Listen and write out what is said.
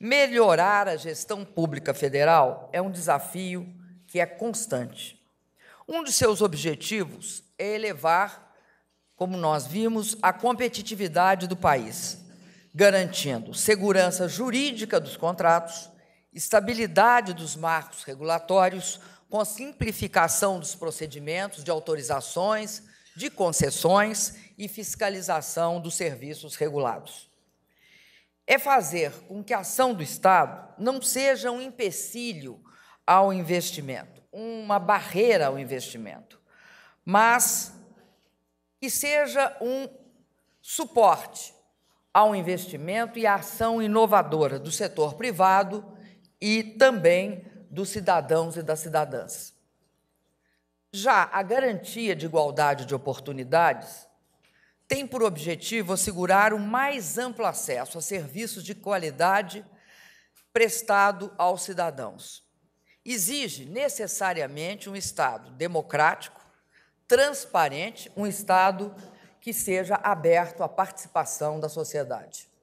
Melhorar a gestão pública federal é um desafio que é constante. Um de seus objetivos é elevar, como nós vimos, a competitividade do país, garantindo segurança jurídica dos contratos, estabilidade dos marcos regulatórios, com a simplificação dos procedimentos de autorizações, de concessões e fiscalização dos serviços regulados é fazer com que a ação do Estado não seja um empecilho ao investimento, uma barreira ao investimento, mas que seja um suporte ao investimento e à ação inovadora do setor privado e também dos cidadãos e das cidadãs. Já a garantia de igualdade de oportunidades tem por objetivo assegurar o mais amplo acesso a serviços de qualidade prestado aos cidadãos. Exige necessariamente um Estado democrático, transparente, um Estado que seja aberto à participação da sociedade.